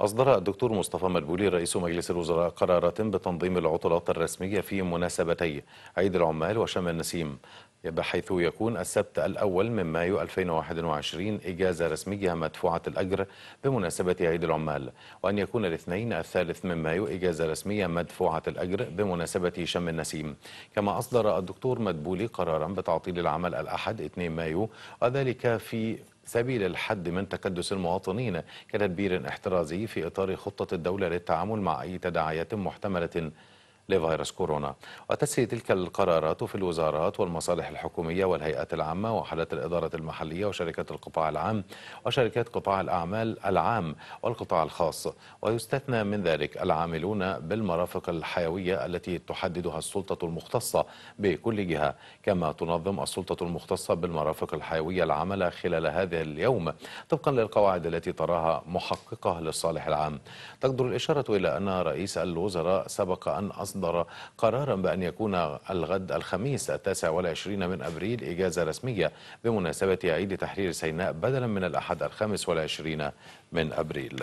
أصدر الدكتور مصطفى مدبولي رئيس مجلس الوزراء قرارات بتنظيم العطلات الرسمية في مناسبتي عيد العمال وشم النسيم بحيث يكون السبت الأول من مايو 2021 إجازة رسمية مدفوعة الأجر بمناسبة عيد العمال وأن يكون الاثنين الثالث من مايو إجازة رسمية مدفوعة الأجر بمناسبة شم النسيم كما أصدر الدكتور مدبولي قرارا بتعطيل العمل الأحد 2 مايو وذلك في سبيل الحد من تكدس المواطنين كتدبير احترازي في إطار خطة الدولة للتعامل مع أي تداعيات محتملة لفيروس كورونا وتسري تلك القرارات في الوزارات والمصالح الحكومية والهيئات العامة وحالات الإدارة المحلية وشركات القطاع العام وشركات قطاع الأعمال العام والقطاع الخاص ويستثنى من ذلك العاملون بالمرافق الحيوية التي تحددها السلطة المختصة بكل جهة كما تنظم السلطة المختصة بالمرافق الحيوية العمل خلال هذا اليوم طبقا للقواعد التي تراها محققة للصالح العام تقدر الإشارة إلى أن رئيس الوزراء سبق أن أصدر أصدر قرارا بأن يكون الغد الخميس التاسع والعشرين من أبريل إجازة رسمية بمناسبة عيد تحرير سيناء بدلا من الأحد الخامس والعشرين من أبريل